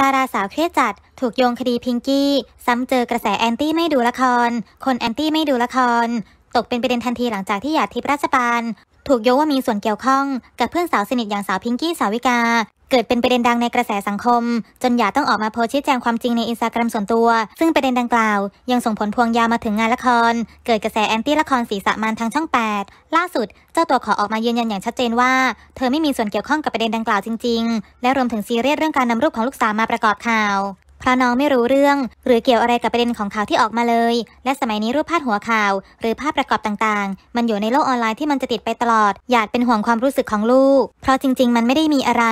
ดาราสาวเครียดจัด ถูกโยงคดีพิงกี้ ซ้ำเจอกระแสแอนตี้ไม่ดูละคร คนแอนตี้ไม่ดูละคร ตกเป็นประเด็นทันทีหลังจากที่หยาดทิพย์ราชปาน ถูกโยงว่ามีส่วนเกี่ยวข้องกับเพื่อนสาวสนิทอย่างสาวพิงกี้สาวิกาเกิดเป็นประเด็นดังในกระแสสังคม จนหยาต้องออกมาโพสชี้แจงความจริงในอินสตาแกรมส่วนตัว ซึ่งประเด็นดังกล่าว ยังส่งผลพวงยาวมาถึงงานละคร เกิดกระแสแอนตี้ละครสีสะมันทางช่อง 8 ล่าสุด เจ้าตัวขอออกมายืนยันอย่างชัดเจนว่า เธอไม่มีส่วนเกี่ยวข้องกับประเด็นดังกล่าวจริง ๆ และรวมถึงซีเรียสเรื่องการนำรูปของลูกสาวมาประกอบข่าวราะน้องไม่รู้เรื่อง หรือเกี่ยวอะไรกับประเด็นของข่าวที่ออกมาเลย และสมัยนี้รูปภาพหัวข่าว หรือภาพประกอบต่างๆ มันอยู่ในโลกออนไลน์ที่มันจะติดไปตลอดอยากเป็นห่วงความรู้สึกของลูก เพราะจริง ๆ มันไม่ได้มีอะไร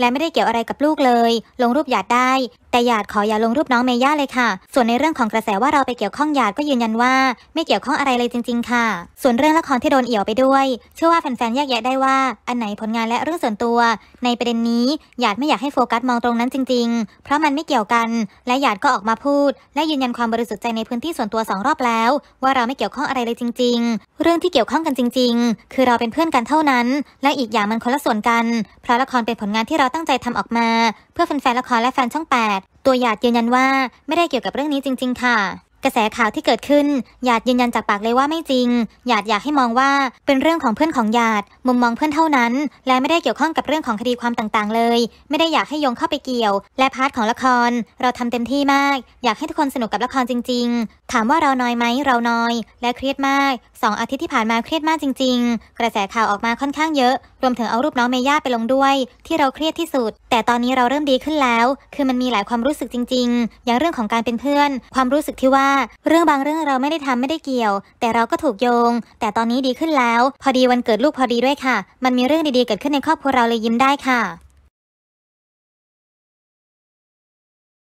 และไม่ได้เกี่ยวอะไรกับลูกเลย ลงรูปหยาดได้ แต่หยาดขออย่าลงรูปน้องเมย่าเลยค่ะ ส่วนในเรื่องของกระแสว่าเราไปเกี่ยวข้องหยาดก็ยืนยันว่า ไม่เกี่ยวข้องอะไรเลยจริง ๆ ค่ะ ส่วนเรื่องละครที่โดนเอี่ยวไปด้วย เชื่อว่าแฟนๆแยกแยะได้ว่า อันไหนผลงานและเรื่องส่วนตัว ในประเด็นนี้หยาดไม่อยากให้โฟกัสมองตรงนั้นจริงๆ เพราะมันไม่เกี่ยวกันและหยาดก็ออกมาพูด และยืนยันความบริสุทธิ์ใจในพื้นที่ส่วนตัวสองรอบแล้ว ว่าเราไม่เกี่ยวข้องอะไรเลยจริง ๆ เรื่องที่เกี่ยวข้องกันจริง ๆ คือเราเป็นเพื่อนกันเท่านั้น และอีกอย่างมันคนละส่วนกัน เพราะละครเป็นผลงานที่เราตั้งใจทำออกมา เพื่อแฟนๆละครและแฟนช่อง 8 ตัวหยาดยืนยันว่าไม่ได้เกี่ยวกับเรื่องนี้จริง ๆ ค่ะกระแสข่าวที่เกิดขึ้นหยาดยืนยันจากปากเลยว่าไม่จริงหยาดอยากให้มองว่าเป็นเรื่องของเพื่อนของหยาด มุมมองเพื่อนเท่านั้น และไม่ได้เกี่ยวข้องกับเรื่องของคดีความต่างๆ เลย ไม่ได้อยากให้ยงเข้าไปเกี่ยว และพาร์ทของละคร เราทำเต็มที่มาก อยากให้ทุกคนสนุกกับละครจริง ๆ ถามว่าเราน้อยไหมเราน้อย และเครียดมากสองอาทิตย์ที่ผ่านมาเครียดมากจริง ๆ กระแสข่าวออกมาค่อนข้างเยอะ รวมถึงเอารูปน้องเมย่าไปลงด้วย ที่เราเครียดที่สุด แต่ตอนนี้เราเริ่มดีขึ้นแล้ว คือมันมีหลายความรู้สึกจริงๆ อย่างเรื่องของการเป็นเพื่อน ความรู้สึกที่ว่าเรื่องบางเรื่องเราไม่ได้ทำไม่ได้เกี่ยว แต่เราก็ถูกโยง แต่ตอนนี้ดีขึ้นแล้ว พอดีวันเกิดลูกพอดีด้วยค่ะ มันมีเรื่องดีๆ เกิดขึ้นในครอบครัวเราเลยยิ้มได้ค่ะ